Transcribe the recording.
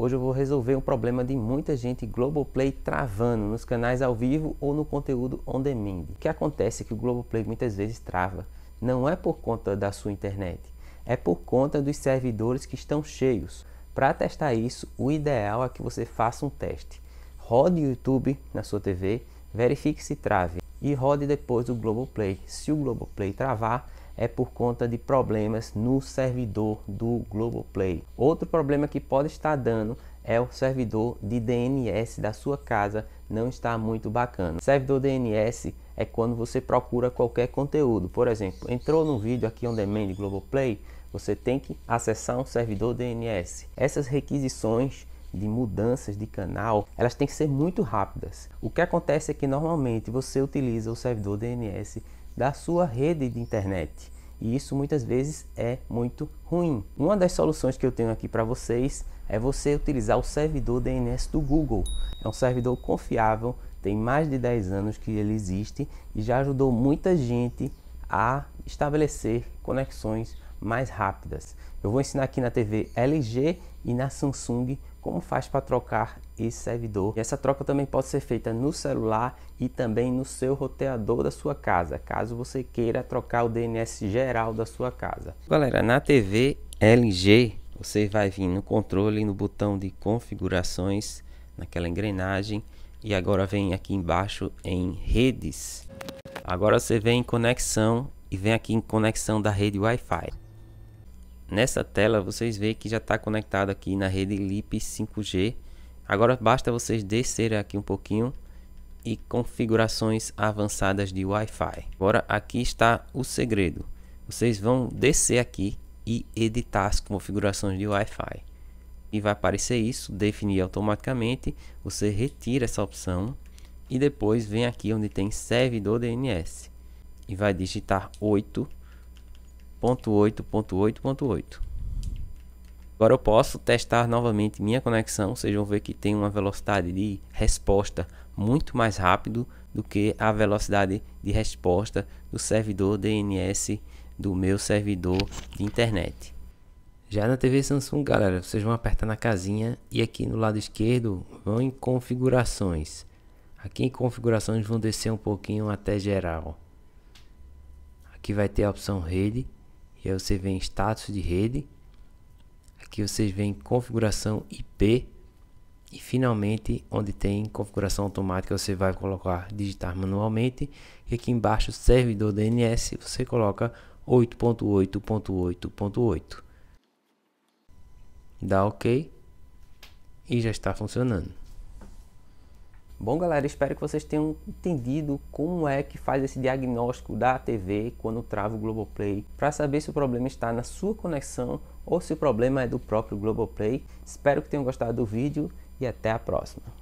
Hoje eu vou resolver um problema de muita gente Globoplay travando nos canais ao vivo ou no conteúdo on demand. O que acontece é que o Globoplay muitas vezes trava. Não é por conta da sua internet, é por conta dos servidores que estão cheios. Para testar isso, o ideal é que você faça um teste. Rode o YouTube na sua TV, verifique se trave e rode depois o Globoplay. Se o Globoplay travar, é por conta de problemas no servidor do Globoplay. Outro problema que pode estar dando é o servidor de DNS da sua casa não está muito bacana. Servidor DNS é quando você procura qualquer conteúdo. Por exemplo, entrou no vídeo aqui on demand Globoplay, você tem que acessar um servidor DNS. Essas requisições de mudanças de canal, elas têm que ser muito rápidas. O que acontece é que normalmente você utiliza o servidor DNS da sua rede de internet e isso muitas vezes é muito ruim. Uma das soluções que eu tenho aqui para vocês é você utilizar o servidor DNS do Google. É um servidor confiável, tem mais de 10 anos que ele existe e já ajudou muita gente a estabelecer conexões mais rápidas. Eu vou ensinar aqui na TV LG e na Samsung como faz para trocar esse servidor. E essa troca também pode ser feita no celular e também no seu roteador da sua casa, caso você queira trocar o DNS geral da sua casa. Galera, na TV LG você vai vir no controle, no botão de configurações, naquela engrenagem e agora vem aqui embaixo em redes. Agora você vem em conexão e vem aqui em conexão da rede Wi-Fi. Nessa tela vocês veem que já está conectado aqui na rede LIP 5G. Agora basta vocês descer aqui um pouquinho e configurações avançadas de Wi-Fi. Agora aqui está o segredo. Vocês vão descer aqui e editar as configurações de Wi-Fi. E vai aparecer isso, definir automaticamente. Você retira essa opção e depois vem aqui onde tem servidor DNS e vai digitar 8 0.8.8.8. Agora eu posso testar novamente minha conexão, vocês vão ver que tem uma velocidade de resposta muito mais rápido do que a velocidade de resposta do servidor DNS do meu servidor de internet. Já na TV Samsung, galera, vocês vão apertar na casinha e aqui no lado esquerdo vão em configurações. Aqui em configurações vão descer um pouquinho até geral. Aqui vai ter a opção rede e aí você vem em status de rede. Aqui vocês vêm configuração IP. E finalmente, onde tem configuração automática, você vai colocar digitar manualmente. E aqui embaixo, servidor DNS, você coloca 8.8.8.8. Dá OK. E já está funcionando. Bom, galera, espero que vocês tenham entendido como é que faz esse diagnóstico da TV quando trava o Globoplay, para saber se o problema está na sua conexão ou se o problema é do próprio Globoplay. Espero que tenham gostado do vídeo e até a próxima.